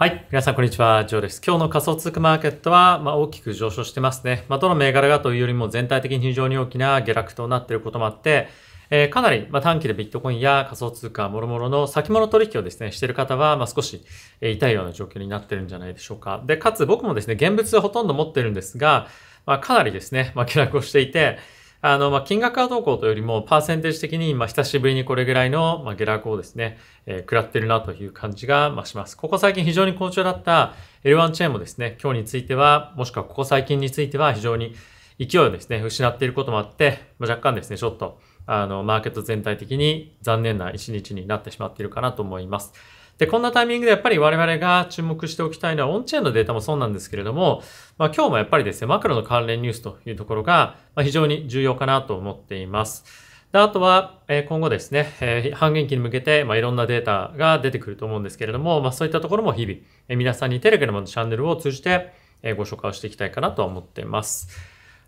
はい。皆さん、こんにちは。ジョーです。今日の仮想通貨マーケットは、まあ、大きく上昇してますね。まあ、どの銘柄がというよりも全体的に非常に大きな下落となっていることもあって、えー、かなり、まあ、短期でビットコインや仮想通貨、もろもろの先物取引をですね、している方は、まあ、少し、えー、痛いような状況になってるんじゃないでしょうか。で、かつ僕もですね、現物をほとんど持ってるんですが、まあ、かなりですね、まあ、下落をしていて、あの、まあ、金額はどうこうというよりも、パーセンテージ的に、ま久しぶりにこれぐらいの、ま下落をですね、えー、食らってるなという感じが、まします。ここ最近非常に好調だった L1 チェーンもですね、今日については、もしくはここ最近については非常に勢いをですね、失っていることもあって、まあ、若干ですね、ちょっと、あの、マーケット全体的に残念な一日になってしまっているかなと思います。で、こんなタイミングでやっぱり我々が注目しておきたいのは、オンチェーンのデータもそうなんですけれども、まあ、今日もやっぱりですね、マクロの関連ニュースというところが非常に重要かなと思っています。で、あとは、え今後ですね、え半減期に向けて、まあ、いろんなデータが出てくると思うんですけれども、まあ、そういったところも日々、え皆さんにテレグラムのチャンネルを通じて、えご紹介をしていきたいかなと思っています。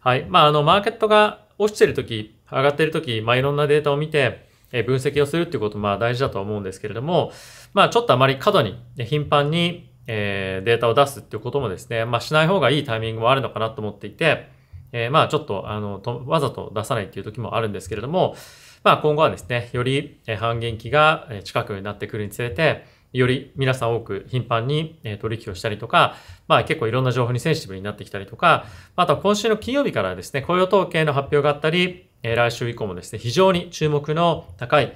はい。まあ、あの、マーケットが落ちてるとき、上がってるとき、まあ、いろんなデータを見て、え分析をするっていうことまあ大事だと思うんですけれども、まあちょっとあまり過度に頻繁に、えデータを出すっていうこともですね、まあしない方がいいタイミングもあるのかなと思っていて、えまあちょっとあのとわざと出さないっていう時もあるんですけれども、まあ今後はですね、より半減期が近くなってくるにつれて、より皆さん多く頻繁に取引をしたりとか、まあ結構いろんな情報にセンシティブになってきたりとか、あと今週の金曜日からですね、雇用統計の発表があったり、え来週以降もですね、非常に注目の高い、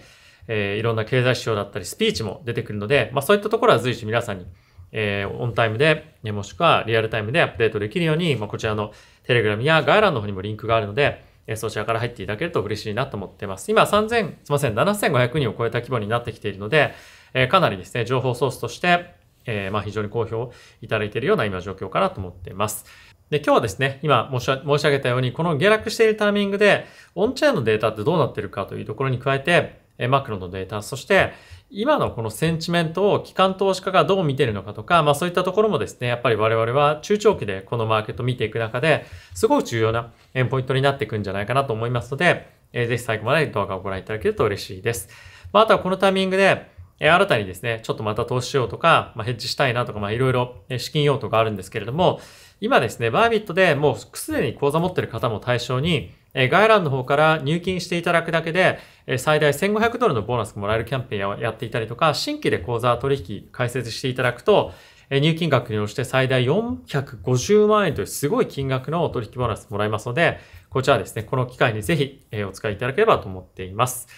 えいろんな経済指標だったり、スピーチも出てくるので、まあ、そういったところは随時皆さんに、えオンタイムで、ね、もしくはリアルタイムでアップデートできるように、まあ、こちらのテレグラムや概要欄の方にもリンクがあるので、えそちらから入っていただけると嬉しいなと思ってます。今3000、すみません、7500人を超えた規模になってきているので、えかなりですね、情報ソースとして、えまあ、非常に好評いただいているような今状況かなと思っています。で、今日はですね、今申し上げたように、この下落しているタイミングで、オンチェーンのデータってどうなってるかというところに加えて、マクロのデータ、そして、今のこのセンチメントを機関投資家がどう見てるのかとか、まあそういったところもですね、やっぱり我々は中長期でこのマーケットを見ていく中で、すごく重要なポイントになっていくんじゃないかなと思いますので、ぜひ最後まで動画をご覧いただけると嬉しいです。まあ、あとはこのタイミングで、新たにですね、ちょっとまた投資しようとか、まあ、ヘッジしたいなとか、まあ、いろいろ資金用途があるんですけれども、今ですね、バービットでもうすでに口座持ってる方も対象に、概覧欄の方から入金していただくだけで、最大1500ドルのボーナスがもらえるキャンペーンをやっていたりとか、新規で口座取引開設していただくと、入金額に応じて最大450万円というすごい金額の取引ボーナスもらえますので、こちらですね、この機会にぜひ、お使いいただければと思っています。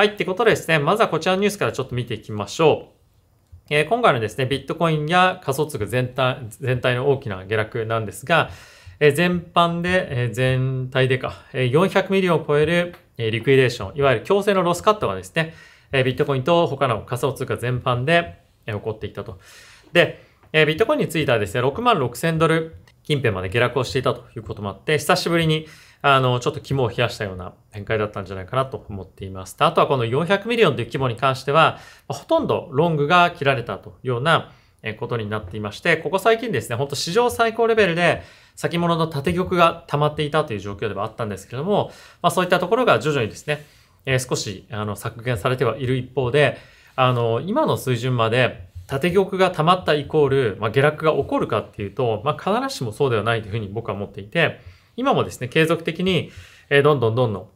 はい、ってことでですね、まずはこちらのニュースからちょっと見ていきましょう。え今回のですね、ビットコインや仮想通貨全体全体の大きな下落なんですが、え全般で、え全体でか、え400ミリを超える、えリクイデーション、いわゆる強制のロスカットがですね、えビットコインと他の仮想通貨全般で、え起こっていたと。で、えビットコインについてはですね、6万6000ドル近辺まで下落をしていたということもあって、久しぶりに、あの、ちょっと肝を冷やしたような展開だったんじゃないかなと思っています。あとはこの400ミリオンという規模に関しては、ほとんどロングが切られたというようなことになっていまして、ここ最近ですね、ほんと史上最高レベルで先物の縦玉が溜まっていたという状況ではあったんですけれども、まあそういったところが徐々にですね、えー、少しあの削減されてはいる一方で、あの、今の水準まで縦玉が溜まったイコール、まあ、下落が起こるかっていうと、まあ必ずしもそうではないというふうに僕は思っていて、今もですね、継続的に、えどんどんどんどん、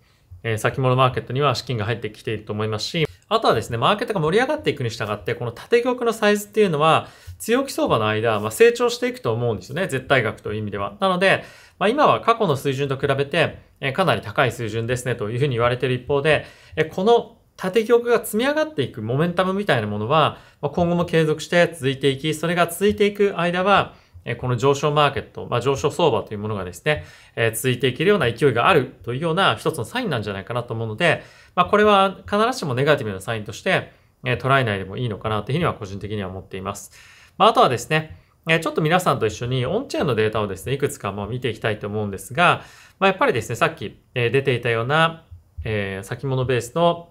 え先物マーケットには資金が入ってきていると思いますし、あとはですね、マーケットが盛り上がっていくに従って、この縦玉のサイズっていうのは、強気相場の間、まあ、成長していくと思うんですよね。絶対額という意味では。なので、まあ、今は過去の水準と比べて、えかなり高い水準ですねというふうに言われている一方で、えこの縦玉が積み上がっていくモメンタムみたいなものは、ま今後も継続して続いていき、それが続いていく間は、えこの上昇マーケット、まあ、上昇相場というものがですね、え続いていけるような勢いがあるというような一つのサインなんじゃないかなと思うので、まあ、これは必ずしもネガティブなサインとして、え捉えないでもいいのかなというふうには個人的には思っています。まあ、あとはですね、えちょっと皆さんと一緒にオンチェーンのデータをですね、いくつかも見ていきたいと思うんですが、まあ、やっぱりですね、さっき、え出ていたような、え先物ベースの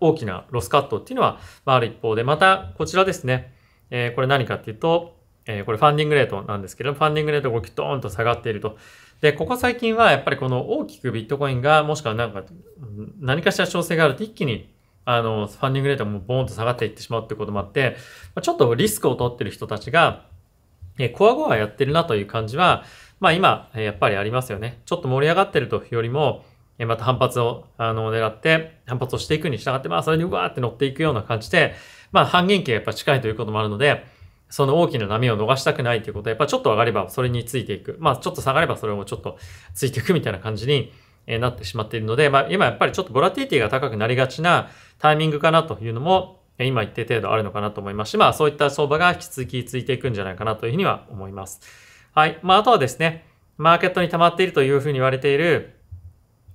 大きなロスカットっていうのは、まあ、ある一方で、またこちらですね、えこれ何かっていうと、えー、これファンディングレートなんですけど、ファンディングレートがきトーンと下がっていると。で、ここ最近はやっぱりこの大きくビットコインが、もしくはなんか、何かしら調整があると一気に、あの、ファンディングレートもボーンと下がっていってしまうってこともあって、ちょっとリスクを取ってる人たちが、えー、コアゴアやってるなという感じは、まあ今、やっぱりありますよね。ちょっと盛り上がってるというよりも、また反発をあの狙って、反発をしていくに従って、まあそれにうわーって乗っていくような感じで、まあ半減期がやっぱ近いということもあるので、その大きな波を逃したくないということで、やっぱちょっと上がればそれについていく。まあちょっと下がればそれもちょっとついていくみたいな感じになってしまっているので、まあ今やっぱりちょっとボラティティが高くなりがちなタイミングかなというのも、今一定程度あるのかなと思いますし、まあそういった相場が引き続きついていくんじゃないかなというふうには思います。はい。まああとはですね、マーケットに溜まっているというふうに言われている、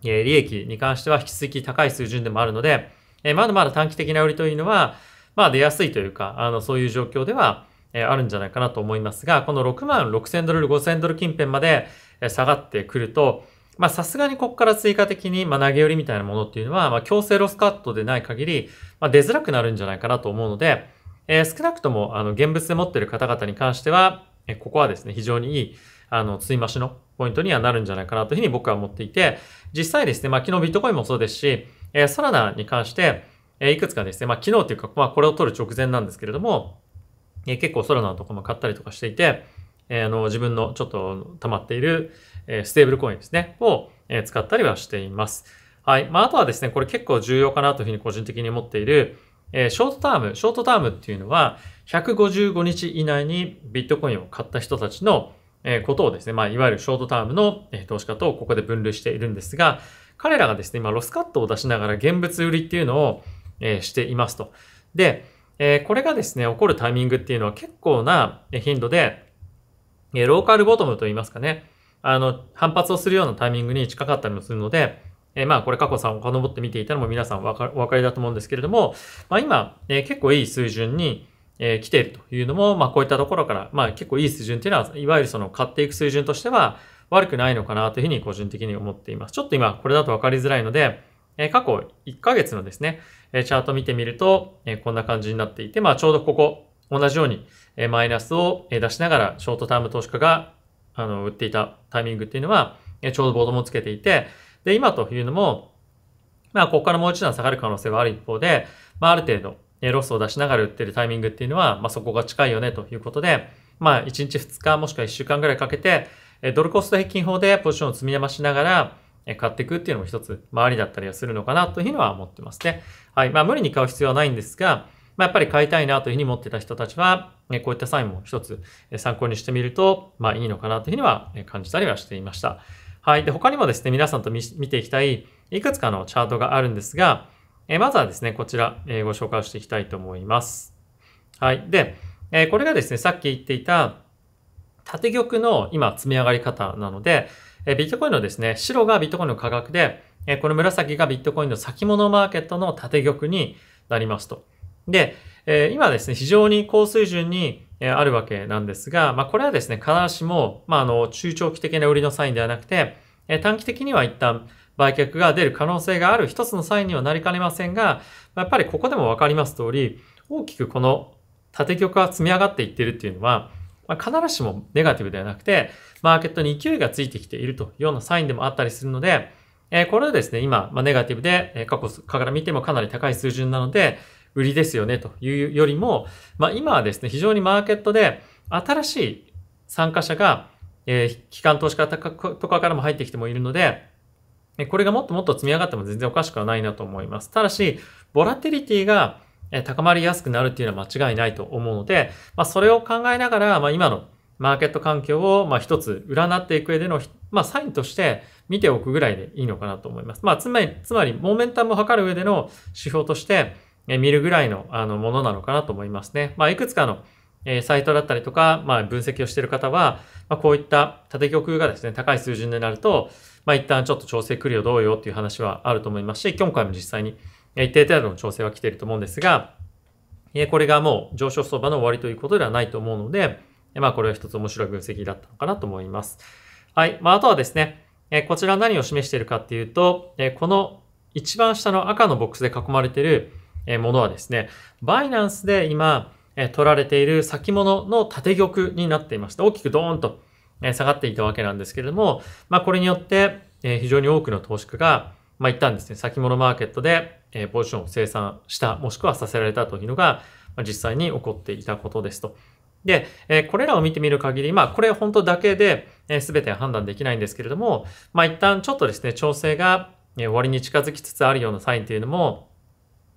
え利益に関しては引き続き高い水準でもあるので、えまだまだ短期的な売りというのは、まあ出やすいというか、あの、そういう状況では、えあるんじゃないかなと思いますが、この6万6000ドル、5000ドル近辺まで下がってくると、まあさすがにここから追加的に、まあ、投げ売りみたいなものっていうのは、まあ強制ロスカットでない限り、まあ、出づらくなるんじゃないかなと思うので、えー、少なくともあの現物で持ってる方々に関しては、えここはですね、非常にいい、あの、追増しのポイントにはなるんじゃないかなというふうに僕は思っていて、実際ですね、まあ昨日ビットコインもそうですし、えー、ソラナに関して、えいくつかですね、まあ昨日というか、まあこれを取る直前なんですけれども、え結構ソラナとろも買ったりとかしていて、えあの自分のちょっと溜まっている、えステーブルコインですね、を、え使ったりはしています。はい。まあ、あとはですね、これ結構重要かなというふうに個人的に思っている、えショートターム、ショートタームっていうのは、155日以内にビットコインを買った人たちの、えことをですね、まあ、いわゆるショートタームの、え投資家とここで分類しているんですが、彼らがですね、今、ロスカットを出しながら現物売りっていうのを、えしていますと。で、えー、これがですね、起こるタイミングっていうのは結構な頻度で、えローカルボトムといいますかね、あの、反発をするようなタイミングに近かったりもするので、えー、まあ、これ過去さんを遡って見ていたのも皆さんお分かりだと思うんですけれども、まあ、今、えー、結構いい水準に、え来ているというのも、まあ、こういったところから、まあ、結構いい水準っていうのは、いわゆるその買っていく水準としては悪くないのかなというふうに個人的に思っています。ちょっと今、これだと分かりづらいので、え過去1ヶ月のですね、えチャート見てみると、えこんな感じになっていて、まあちょうどここ、同じように、えマイナスを出しながら、ショートターム投資家が、あの、売っていたタイミングっていうのは、えちょうどボードもつけていて、で、今というのも、まあ、ここからもう一段下がる可能性はある一方で、まあ、ある程度、えロスを出しながら売ってるタイミングっていうのは、まあ、そこが近いよねということで、まあ、1日2日もしくは1週間ぐらいかけて、えドルコスト平均法でポジションを積み増しながら、買っていくっていうのも一つ、周りだったりはするのかなというのは思ってますね。はい。まあ、無理に買う必要はないんですが、まあ、やっぱり買いたいなというふうに思ってた人たちは、こういったサインも一つ参考にしてみると、まあ、いいのかなというふうには感じたりはしていました。はい。で、他にもですね、皆さんと見ていきたい、いくつかのチャートがあるんですが、えまずはですね、こちら、えご紹介をしていきたいと思います。はい。で、えこれがですね、さっき言っていた、縦玉の今、積み上がり方なので、えビットコインのですね、白がビットコインの価格で、えこの紫がビットコインの先物マーケットの縦玉になりますと。で、え今ですね、非常に高水準にあるわけなんですが、まあ、これはですね、必ずしも、まあ、あの、中長期的な売りのサインではなくて、え短期的には一旦売却が出る可能性がある一つのサインにはなりかねませんが、やっぱりここでもわかります通り、大きくこの縦玉が積み上がっていってるっていうのは、まあ、必ずしもネガティブではなくて、マーケットに勢いがついてきているというようなサインでもあったりするので、えこれはですね、今、まネガティブで、過去から見てもかなり高い水準なので、売りですよねというよりも、まあ、今はですね、非常にマーケットで新しい参加者が、え機関投資家とかからも入ってきてもいるので、これがもっともっと積み上がっても全然おかしくはないなと思います。ただし、ボラテリティがえ高まりやすくなるっていうのは間違いないと思うので、まあ、それを考えながら、まあ、今のマーケット環境を、まあ、一つ占っていく上での、まあ、サインとして見ておくぐらいでいいのかなと思います。まあ、つまり、つまり、モーメンタムを測る上での指標として、え見るぐらいのあのものなのかなと思いますね。まあ、いくつかの、えサイトだったりとか、まあ、分析をしている方は、まあ、こういった縦玉がですね、高い水準になると、まあ、一旦ちょっと調整クリよ、どうよっていう話はあると思いますし、今回も実際に一定程度の調整は来ていると思うんですが、これがもう上昇相場の終わりということではないと思うので、まあこれは一つ面白い分析だったのかなと思います。はい。まああとはですね、こちら何を示しているかっていうと、この一番下の赤のボックスで囲まれているものはですね、バイナンスで今取られている先物の縦玉になっていました。大きくドーンと下がっていたわけなんですけれども、まあこれによって非常に多くの投資家が、まあ一旦ですね、先物マーケットでえポジションを生産したもしくはさせられたというのが、ま実際に起こっていたことですと。で、えこれらを見てみる限り、まあ、これ本当だけで、え全て判断できないんですけれども、まあ、一旦ちょっとですね、調整が終わりに近づきつつあるようなサインというのも、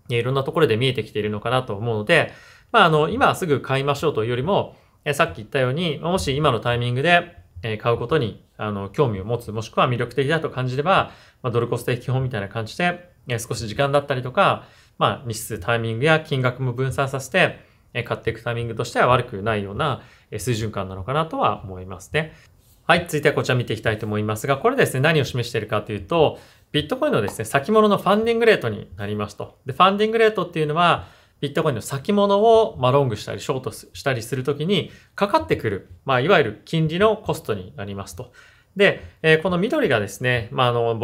いろんなところで見えてきているのかなと思うので、まあ、あの、今すぐ買いましょうというよりも、えさっき言ったように、もし今のタイミングで、え買うことに、あの、興味を持つ、もしくは魅力的だと感じれば、まあ、ドルコスト基本みたいな感じで、少し時間だったりとか、まあ、日数、タイミングや金額も分散させて、買っていくタイミングとしては悪くないような水準感なのかなとは思いますね。はい、続いてはこちら見ていきたいと思いますが、これですね、何を示しているかというと、ビットコインのですね、先物のファンディングレートになりますと。で、ファンディングレートっていうのは、ビットコインの先物を、まあ、ロングしたり、ショートしたりするときに、かかってくる、まあ、いわゆる金利のコストになりますと。で、えー、この緑がですね、まあ、あの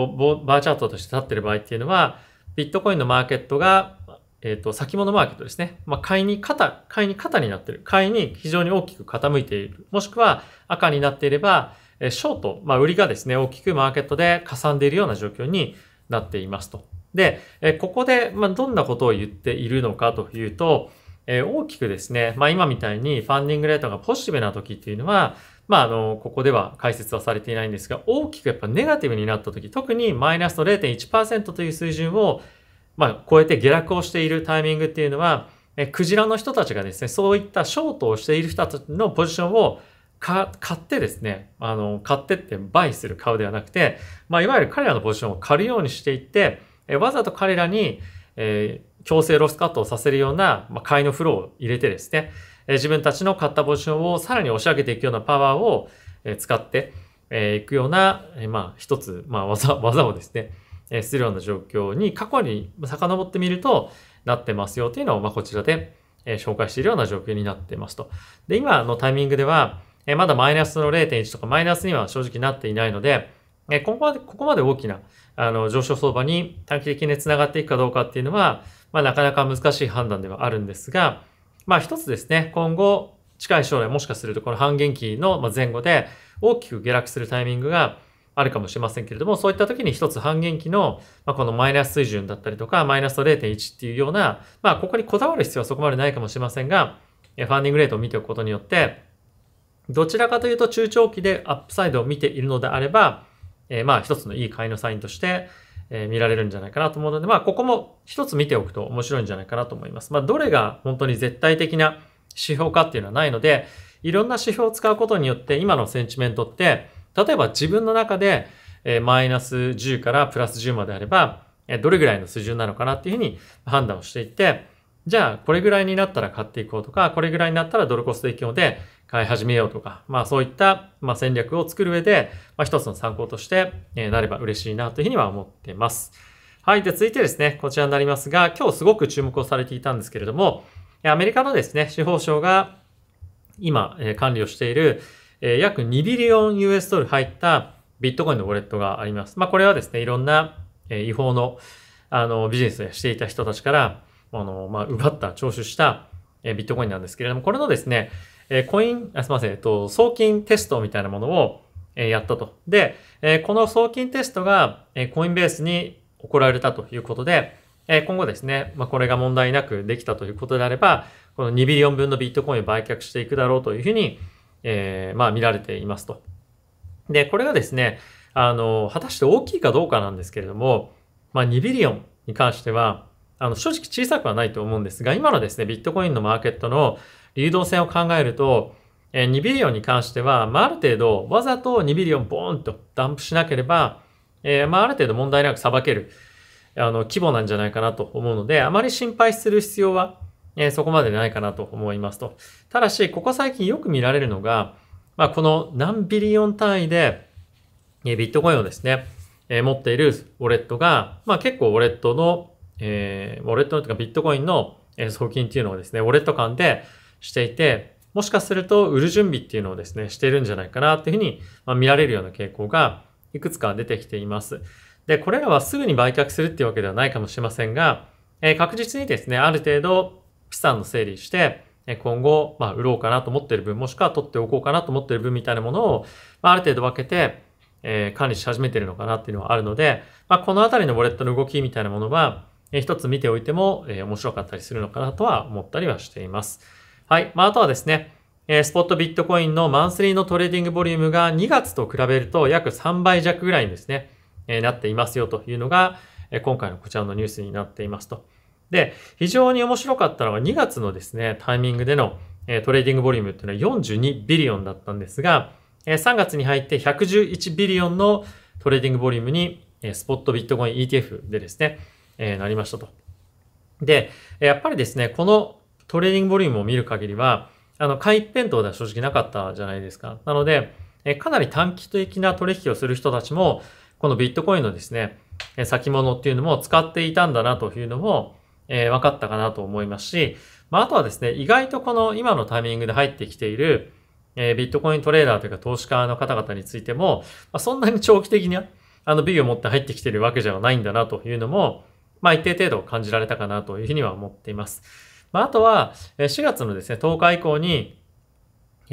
バーチャートとして立ってる場合っていうのは、ビットコインのマーケットが、えっ、ー、と、先物マーケットですね。まあ、買いに肩、買いに肩になってる。買いに非常に大きく傾いている。もしくは赤になっていれば、えー、ショート、まあ、売りがですね、大きくマーケットで加算んでいるような状況になっていますと。で、えー、ここで、まあ、どんなことを言っているのかというと、えー、大きくですね、まあ、今みたいにファンディングレートがポジティブな時っていうのは、まあ、あの、ここでは解説はされていないんですが、大きくやっぱネガティブになった時、特にマイナスの0.1%という水準を、まあ、超えて下落をしているタイミングっていうのは、えクジラの人たちがですね、そういったショートをしている人たちのポジションを買ってですね、あの、買ってってバイする買うではなくて、まあ、いわゆる彼らのポジションを借るようにしていって、えわざと彼らに、えー、強制ロスカットをさせるような、まあ、買いのフローを入れてですね、え自分たちの買ったポジションをさらに押し上げていくようなパワーを、え使って、えいくような、えまあ、一つ、まあ、技、技をですね、えするような状況に過去に遡ってみるとなってますよというのを、まあ、こちらで、え紹介しているような状況になってますと。で、今のタイミングでは、えまだマイナスの0.1とかマイナスには正直なっていないので、えここまで、ここまで大きな、あの、上昇相場に短期的につながっていくかどうかっていうのは、まあ、なかなか難しい判断ではあるんですが、まあ一つですね、今後、近い将来もしかするとこの半減期の前後で大きく下落するタイミングがあるかもしれませんけれども、そういった時に一つ半減期の、まこのマイナス水準だったりとか、マイナスの0.1っていうような、まあ、ここにこだわる必要はそこまでないかもしれませんが、ファンディングレートを見ておくことによって、どちらかというと中長期でアップサイドを見ているのであれば、えまあ一つのいい買いのサインとして、え見られるんじゃないかなと思うので、まあ、ここも一つ見ておくと面白いんじゃないかなと思います。まあ、どれが本当に絶対的な指標かっていうのはないので、いろんな指標を使うことによって、今のセンチメントって、例えば自分の中で、えマイナス10からプラス10まであれば、えどれぐらいの水準なのかなっていうふうに判断をしていって、じゃあ、これぐらいになったら買っていこうとか、これぐらいになったらドルコスト影響で買い始めようとか、まあそういった、ま戦略を作る上で、まあ一つの参考として、えなれば嬉しいなというふうには思っています。はい。で、続いてですね、こちらになりますが、今日すごく注目をされていたんですけれども、アメリカのですね、司法省が今、え管理をしている、え約2ビリオン US ドル入ったビットコインのウォレットがあります。まあこれはですね、いろんな、え違法のあのビジネスをしていた人たちから、あの、まあ、奪った、徴収した、えビットコインなんですけれども、これのですね、えコイン、あすみません、えっと、送金テストみたいなものを、えやったと。で、えこの送金テストが、えコインベースに行われたということで、え今後ですね、まあ、これが問題なくできたということであれば、この2ビリオン分のビットコインを売却していくだろうというふうに、えー、まあ見られていますと。で、これがですね、あの、果たして大きいかどうかなんですけれども、まあ、2ビリオンに関しては、あの、正直小さくはないと思うんですが、今のですね、ビットコインのマーケットの流動性を考えると、えー、2ビリオンに関しては、まあ、ある程度、わざと2ビリオンボーンとダンプしなければ、えー、まあ、ある程度問題なくさばける、あの、規模なんじゃないかなと思うので、あまり心配する必要は、えー、そこまでないかなと思いますと。ただし、ここ最近よく見られるのが、まあ、この何ビリオン単位で、えビットコインをですね、え持っているウォレットが、まあ、結構ウォレットの、えウォレットのとかビットコインの送金っていうのをですね、ウォレット間で、していて、もしかすると売る準備っていうのをですね、しているんじゃないかなっていうふうに、ま見られるような傾向がいくつか出てきています。で、これらはすぐに売却するっていうわけではないかもしれませんが、え確実にですね、ある程度資産の整理して、今後、まあ、売ろうかなと思ってる分、もしくは取っておこうかなと思ってる分みたいなものを、まあ、ある程度分けて、えー、管理し始めてるのかなっていうのはあるので、まあ、このあたりのウォレットの動きみたいなものは、えー、一つ見ておいても、えー、面白かったりするのかなとは思ったりはしています。はい。まあ、あとはですね、えスポットビットコインのマンスリーのトレーディングボリュームが2月と比べると約3倍弱ぐらいにですね、えなっていますよというのが、え今回のこちらのニュースになっていますと。で、非常に面白かったのは2月のですね、タイミングでの、えトレーディングボリュームっていうのは42ビリオンだったんですが、え3月に入って111ビリオンのトレーディングボリュームに、えスポットビットコイン ETF でですね、えなりましたと。で、やっぱりですね、このトレーニングボリュームを見る限りは、あの、買い一辺倒では正直なかったじゃないですか。なので、えかなり短期的な取引をする人たちも、このビットコインのですね、え先物っていうのも使っていたんだなというのも、えー、分かったかなと思いますし、まあ、あとはですね、意外とこの今のタイミングで入ってきている、えー、ビットコイントレーダーというか投資家の方々についても、まあ、そんなに長期的にあの、ビューを持って入ってきてるわけじゃないんだなというのも、まあ、一定程度感じられたかなというふうには思っています。まあ、あとは、4月のですね、10日以降に、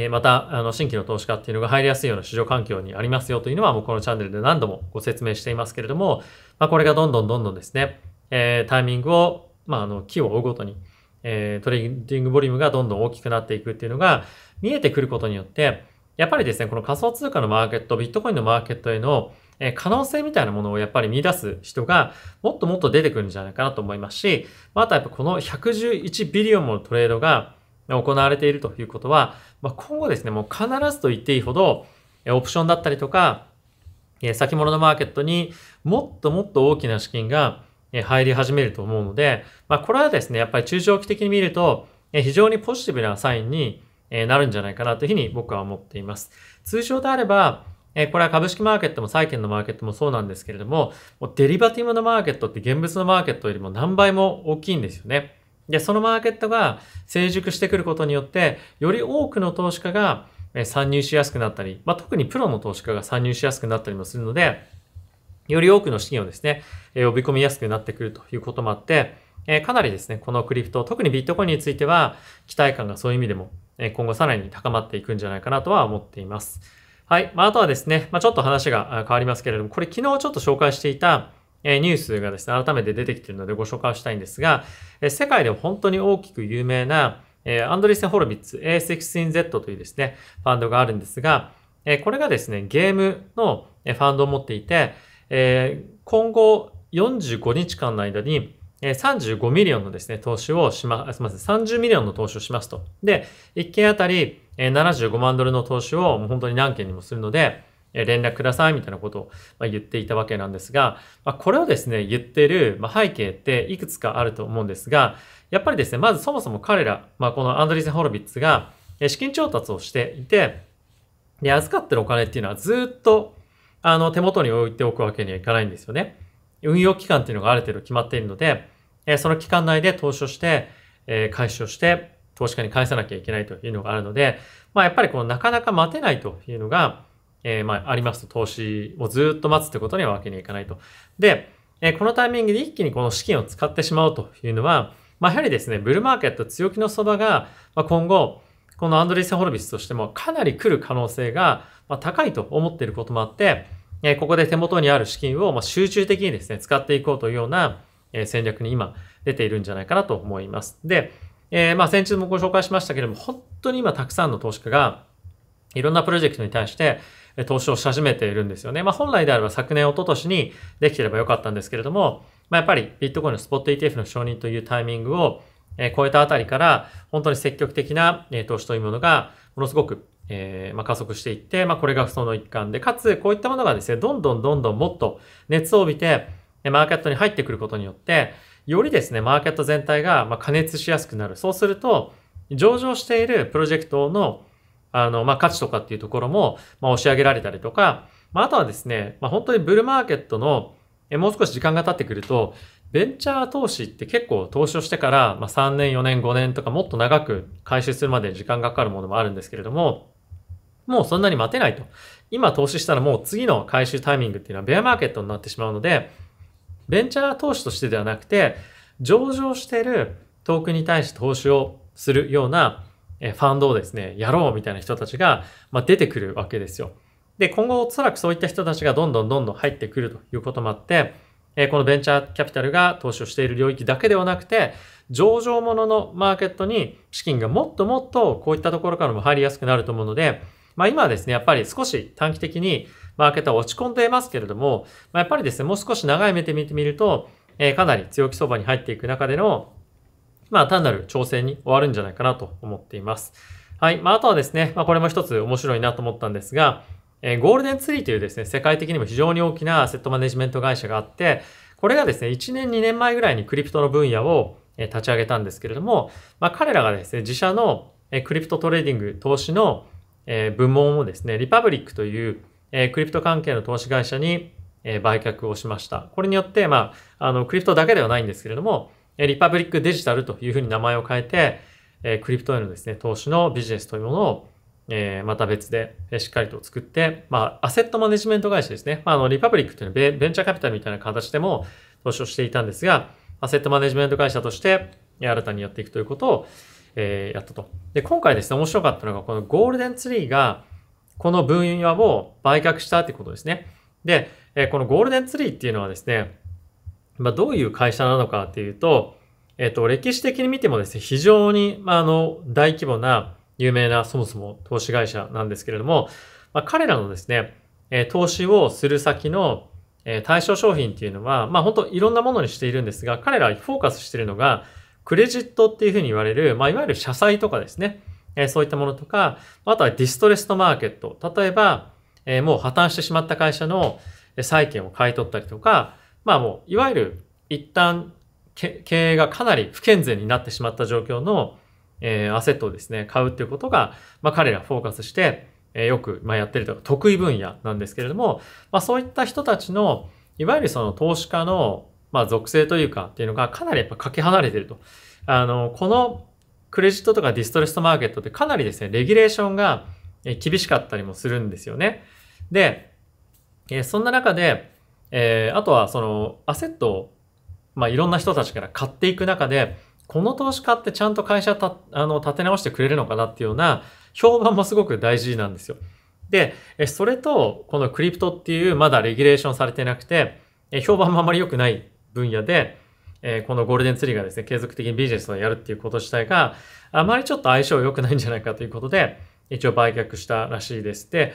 また、あの、新規の投資家っていうのが入りやすいような市場環境にありますよというのは、もうこのチャンネルで何度もご説明していますけれども、まあ、これがどんどんどんどんですね、えタイミングを、まあ、あの、木を追うごとに、えトレーディングボリュームがどんどん大きくなっていくっていうのが見えてくることによって、やっぱりですね、この仮想通貨のマーケット、ビットコインのマーケットへのえ可能性みたいなものをやっぱり見出す人がもっともっと出てくるんじゃないかなと思いますし、まあ、あとはやっぱこの111ビリオンものトレードが行われているということは、まあ、今後ですね、もう必ずと言っていいほど、えオプションだったりとか、え先物のマーケットにもっともっと大きな資金が入り始めると思うので、まあ、これはですね、やっぱり中長期的に見ると、え非常にポジティブなサインになるんじゃないかなというふうに僕は思っています。通常であれば、えこれは株式マーケットも債券のマーケットもそうなんですけれども、もうデリバティブのマーケットって現物のマーケットよりも何倍も大きいんですよね。で、そのマーケットが成熟してくることによって、より多くの投資家が参入しやすくなったり、まあ、特にプロの投資家が参入しやすくなったりもするので、より多くの資金をですね、呼び込みやすくなってくるということもあって、かなりですね、このクリプト、特にビットコインについては、期待感がそういう意味でも、今後さらに高まっていくんじゃないかなとは思っています。はい。まあ、あとはですね、まあ、ちょっと話が変わりますけれども、これ昨日ちょっと紹介していた、えニュースがですね、改めて出てきているのでご紹介したいんですが、え世界で本当に大きく有名な、えアンドリーセン・ホロビッツ A16Z というですね、ファンドがあるんですが、えこれがですね、ゲームのファンドを持っていて、え今後45日間の間に、35ミリオンのですね、投資をしま、すみません、30ミリオンの投資をしますと。で、1件あたり、え75万ドルの投資をもう本当に何件にもするので、連絡くださいみたいなことを言っていたわけなんですが、これをですね、言ってる背景っていくつかあると思うんですが、やっぱりですね、まずそもそも彼ら、まこのアンドリーセン・ホロビッツが資金調達をしていて、で、預かってるお金っていうのはずっと、あの、手元に置いておくわけにはいかないんですよね。運用期間っていうのがある程度決まっているので、その期間内で投資をして、回収をして、投資家に返さなきゃいけないというのがあるので、まあ、やっぱりこのなかなか待てないというのが、えー、まあ、ありますと、投資をずっと待つってことにはわけにはいかないと。で、えー、このタイミングで一気にこの資金を使ってしまうというのは、まあ、やはりですね、ブルーマーケット強気の相場が、まあ、今後、このアンドレス・ホルビスとしてもかなり来る可能性が高いと思っていることもあって、えここで手元にある資金を集中的にですね、使っていこうというような戦略に今出ているんじゃないかなと思います。で、えー、まあ先日もご紹介しましたけれども、本当に今たくさんの投資家が、いろんなプロジェクトに対して、投資をし始めているんですよね。まあ本来であれば昨年、一昨年にできてればよかったんですけれども、まあやっぱりビットコインのスポット ETF の承認というタイミングを超えたあたりから、本当に積極的な投資というものが、ものすごくえー、まあ、加速していって、まあ、これがその一環で、かつ、こういったものがですね、どんどんどんどんもっと熱を帯びて、マーケットに入ってくることによって、よりですね、マーケット全体がま加熱しやすくなる。そうすると、上場しているプロジェクトのあの、まあ、価値とかっていうところも、まあ、押し上げられたりとか、まあ、あとはですね、まあ、本当にブルーマーケットの、え、もう少し時間が経ってくると、ベンチャー投資って結構投資をしてから、まあ、3年、4年、5年とかもっと長く回収するまで時間がかかるものもあるんですけれども、もうそんなに待てないと。今投資したらもう次の回収タイミングっていうのはベアマーケットになってしまうので、ベンチャー投資としてではなくて、上場してるトークに対して投資をするようなファンドをですね、やろうみたいな人たちが、ま出てくるわけですよ。で、今後おそらくそういった人たちがどんどんどんどん入ってくるということもあって、えこのベンチャーキャピタルが投資をしている領域だけではなくて、上場もののマーケットに資金がもっともっとこういったところからも入りやすくなると思うので、まあ今はですね、やっぱり少し短期的にマーケットは落ち込んでいますけれども、まあ、やっぱりですね、もう少し長い目で見てみると、えー、かなり強気相場に入っていく中での、まあ単なる調整に終わるんじゃないかなと思っています。はい。まああとはですね、まあこれも一つ面白いなと思ったんですが、えゴールデンツリーというですね、世界的にも非常に大きなアセットマネジメント会社があって、これがですね、1年2年前ぐらいにクリプトの分野を立ち上げたんですけれども、まあ、彼らがですね、自社のクリプトトレーディング投資のえ部門をですね、リパブリックという、えクリプト関係の投資会社に、え売却をしました。これによって、まあ、あの、クリプトだけではないんですけれども、えリパブリックデジタルというふうに名前を変えて、えクリプトへのですね、投資のビジネスというものを、えまた別でしっかりと作って、まあ、アセットマネジメント会社ですね。まあ、あの、リパブリックというのはベンチャーキャピタルみたいな形でも投資をしていたんですが、アセットマネジメント会社として新たにやっていくということを、えー、やったと。で、今回ですね、面白かったのが、このゴールデンツリーが、この分野を売却したってことですね。で、えこのゴールデンツリーっていうのはですね、まあ、どういう会社なのかっていうと、えっ、と、歴史的に見てもですね、非常に、まあ、あの、大規模な、有名な、そもそも投資会社なんですけれども、まあ、彼らのですね、え投資をする先の、え対象商品っていうのは、まあ、本当いろんなものにしているんですが、彼らフォーカスしているのが、クレジットっていうふうに言われる、まあ、いわゆる社債とかですね、えそういったものとか、あとはディストレストマーケット。例えば、えもう破綻してしまった会社の債券を買い取ったりとか、まあもう、いわゆる一旦経営がかなり不健全になってしまった状況の、えアセットをですね、買うっていうことが、まあ彼らフォーカスして、えよく、まやってるとか得意分野なんですけれども、まあそういった人たちの、いわゆるその投資家のまあ、属性というかっていうのがかなりやっぱかけ離れてると。あの、このクレジットとかディストレストマーケットってかなりですね、レギュレーションが厳しかったりもするんですよね。で、えそんな中で、えー、あとはそのアセットを、まあ、いろんな人たちから買っていく中で、この投資家ってちゃんと会社たあの立て直してくれるのかなっていうような評判もすごく大事なんですよ。で、それと、このクリプトっていうまだレギュレーションされてなくて、評判もあまり良くない分野で、えー、このゴールデンツリーがですね、継続的にビジネスをやるっていうこと自体があまりちょっと相性良くないんじゃないかということで、一応売却したらしいです。で、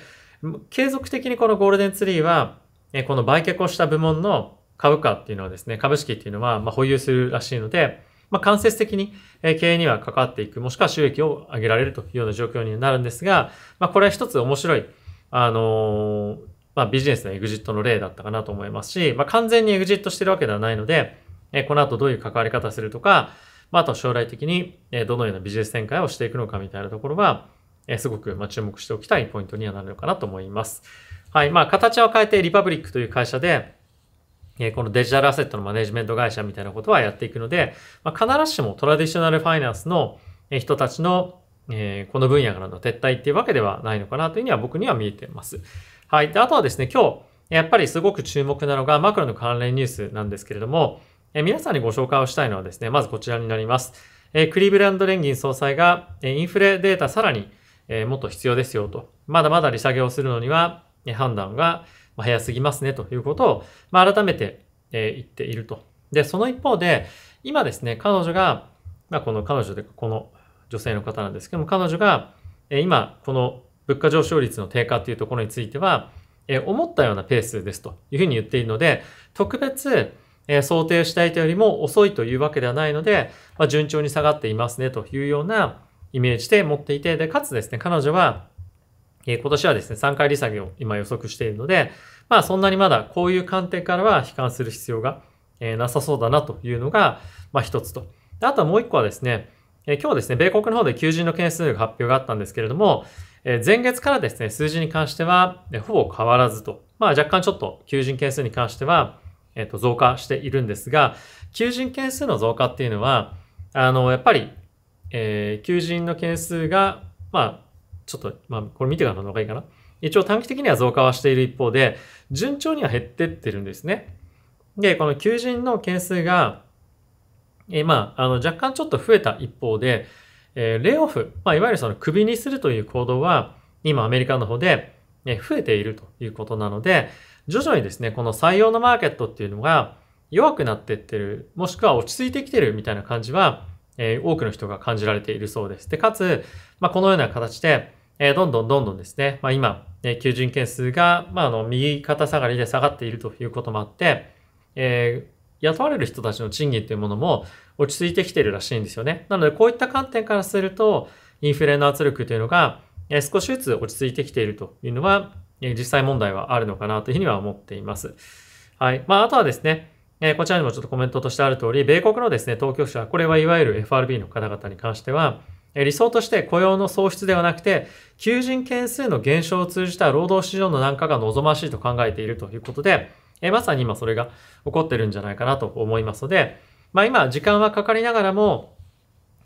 継続的にこのゴールデンツリーは、えー、この売却をした部門の株価っていうのはですね、株式っていうのはま保有するらしいので、まあ、間接的に経営には関わっていく、もしくは収益を上げられるというような状況になるんですが、まあ、これは一つ面白い、あのーまあ、ビジネスのエグジットの例だったかなと思いますし、まあ、完全にエグジットしてるわけではないので、えこの後どういう関わり方するとか、まあ、あと将来的にどのようなビジネス展開をしていくのかみたいなところは、えすごくま注目しておきたいポイントにはなるのかなと思います。はい。まあ、形は変えてリパブリックという会社で、えこのデジタルアセットのマネジメント会社みたいなことはやっていくので、まあ、必ずしもトラディショナルファイナンスの人たちの、えこの分野からの撤退っていうわけではないのかなというには僕には見えてます。はい。で、あとはですね、今日、やっぱりすごく注目なのがマクロの関連ニュースなんですけれども、え皆さんにご紹介をしたいのはですね、まずこちらになります。えクリーブランド連銀総裁が、えインフレデータさらに、えもっと必要ですよと。まだまだ利下げをするのには、え判断が早すぎますねということを、まあ、改めて、え言っていると。で、その一方で、今ですね、彼女が、まあ、この彼女で、この女性の方なんですけども、彼女が、今、この物価上昇率の低下っていうところについては、え思ったようなペースですというふうに言っているので、特別、え想定したいとよりも遅いというわけではないので、まあ、順調に下がっていますねというようなイメージで持っていて、で、かつですね、彼女は、え今年はですね、3回利下げを今予測しているので、まあそんなにまだこういう観点からは悲観する必要が、えなさそうだなというのが、まあ一つと。あとはもう一個はですね、え今日ですね、米国の方で求人の件数が発表があったんですけれども、え前月からですね、数字に関しては、ほぼ変わらずと、まあ若干ちょっと求人件数に関しては、えっ、と、増加しているんですが、求人件数の増加っていうのは、あの、やっぱり、えー、求人の件数が、まあ、ちょっと、まあ、これ見てからの方がいいかな。一応短期的には増加はしている一方で、順調には減ってってるんですね。で、この求人の件数が、えー、まあ、あの、若干ちょっと増えた一方で、えー、レイオフ、まあ、いわゆるその首にするという行動は、今アメリカの方で、ね、増えているということなので、徐々にですね、この採用のマーケットっていうのが弱くなってってる、もしくは落ち着いてきてるみたいな感じは、えー、多くの人が感じられているそうです。で、かつ、まあ、このような形で、えー、どんどんどんどんですね、まあ、今、え求人件数が、まあ、あの、右肩下がりで下がっているということもあって、えー、雇われる人たちの賃金というものも落ち着いてきてるらしいんですよね。なので、こういった観点からすると、インフレの圧力というのが、え少しずつ落ち着いてきているというのは、え実際問題はあるのかなというふうには思っています。はい。まあ、あとはですね、えこちらにもちょっとコメントとしてある通り、米国のですね、当局者、これはいわゆる FRB の方々に関しては、理想として雇用の創出ではなくて、求人件数の減少を通じた労働市場の軟化が望ましいと考えているということで、えまさに今それが起こってるんじゃないかなと思いますので、まあ今時間はかかりながらも、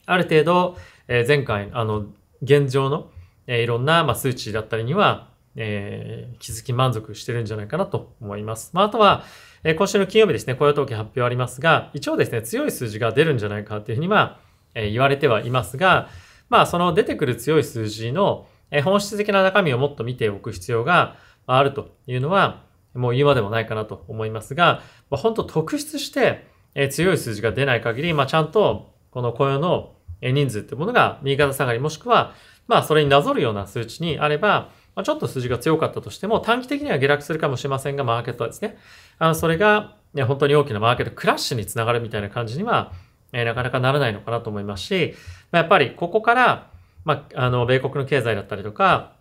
ある程度、え前回、あの、現状の、えいろんな、ま数値だったりには、えー、気づき満足してるんじゃないかなと思います。まあ、あとは、えー、今週の金曜日ですね、雇用統計発表ありますが、一応ですね、強い数字が出るんじゃないかっていうふうには、えー、言われてはいますが、まあ、その出てくる強い数字の、え本質的な中身をもっと見ておく必要があるというのは、もう言うまでもないかなと思いますが、まあ、本当特筆して、え強い数字が出ない限り、まあ、ちゃんとこの雇用の人数ってものが右肩下がりもしくは、まあそれになぞるような数値にあれば、まあ、ちょっと数字が強かったとしても短期的には下落するかもしれませんが、マーケットはですね、あのそれが、ね、本当に大きなマーケットクラッシュにつながるみたいな感じには、えなかなかならないのかなと思いますし、まあ、やっぱりここから、まあ、あの、米国の経済だったりとか、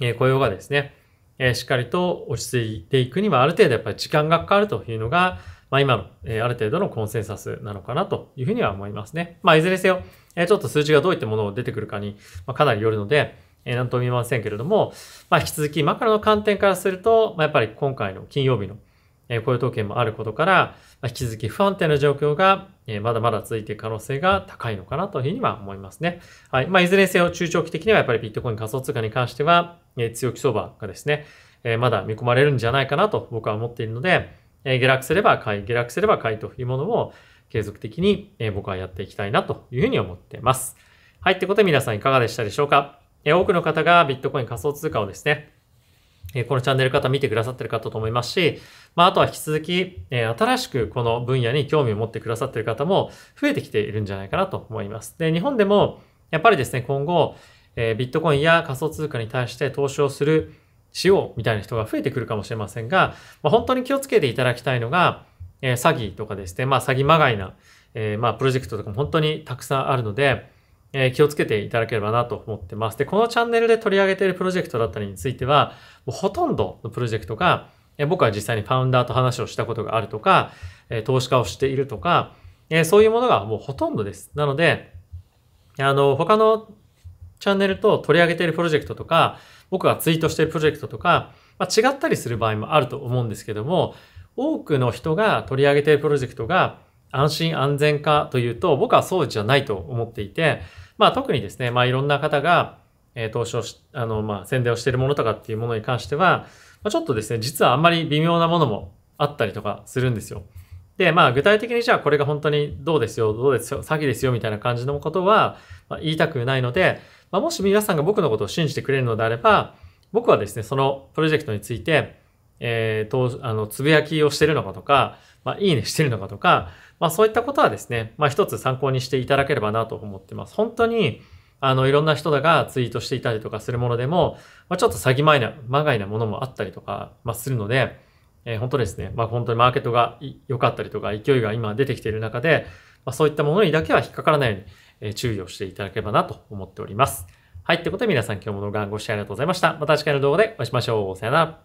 え雇用がですね、えしっかりと落ち着いていくにはある程度やっぱり時間がかかるというのが、まあ、今の、えある程度のコンセンサスなのかなというふうには思いますね。まあ、いずれにせよ、えちょっと数字がどういったものを出てくるかに、まかなりよるので、えなんとも言えませんけれども、まあ、引き続きマクロの観点からすると、まあ、やっぱり今回の金曜日のえ雇用統計もあることから、ま引き続き不安定な状況が、えまだまだ続いていく可能性が高いのかなというふうには思いますね。はい。まあ、いずれにせよ中長期的にはやっぱりビットコイン仮想通貨に関しては、え強気相場がですね、えまだ見込まれるんじゃないかなと僕は思っているので、え下落すれば買い、下落すれば買いというものを継続的に、え僕はやっていきたいなというふうに思っています。はい。ということで皆さんいかがでしたでしょうか、え多くの方がビットコイン仮想通貨をですね、えこのチャンネル方見てくださってる方と思いますし、まあ、あとは引き続き、え新しくこの分野に興味を持ってくださってる方も増えてきているんじゃないかなと思います。で、日本でも、やっぱりですね、今後、えビットコインや仮想通貨に対して投資をする、しようみたいな人が増えてくるかもしれませんが、まあ、本当に気をつけていただきたいのが、え詐欺とかですね、まあ、詐欺まがいな、えまあ、プロジェクトとかも本当にたくさんあるので、え気をつけていただければなと思ってます。で、このチャンネルで取り上げているプロジェクトだったりについては、もうほとんどのプロジェクトが、え僕は実際にファウンダーと話をしたことがあるとか、え投資家をしているとか、えそういうものがもうほとんどです。なので、あの、他のチャンネルと取り上げているプロジェクトとか、僕がツイートしているプロジェクトとか、まあ、違ったりする場合もあると思うんですけども、多くの人が取り上げているプロジェクトが安心安全かというと、僕はそうじゃないと思っていて、まあ特にですね、まあいろんな方が、え投資をし、あの、まあ宣伝をしているものとかっていうものに関しては、まあ、ちょっとですね、実はあんまり微妙なものもあったりとかするんですよ。で、まあ具体的にじゃあこれが本当にどうですよ、どうですよ、詐欺ですよみたいな感じのことは、ま言いたくないので、まあ、もし皆さんが僕のことを信じてくれるのであれば、僕はですね、そのプロジェクトについて、えー、と、あの、つぶやきをしてるのかとか、まあ、いいねしてるのかとか、まあそういったことはですね、まあ一つ参考にしていただければなと思ってます。本当に、あの、いろんな人がツイートしていたりとかするものでも、まあ、ちょっと詐欺まいな、まがいなものもあったりとか、まあ、するので、えー、本当ですね、まあ、本当にマーケットが良かったりとか、勢いが今出てきている中で、まあ、そういったものにだけは引っかからないように、えー、注意をしていただければなと思っております。はい、ってことで皆さん今日も動画ご視聴ありがとうございました。また次回の動画でお会いしましょう。さよなら。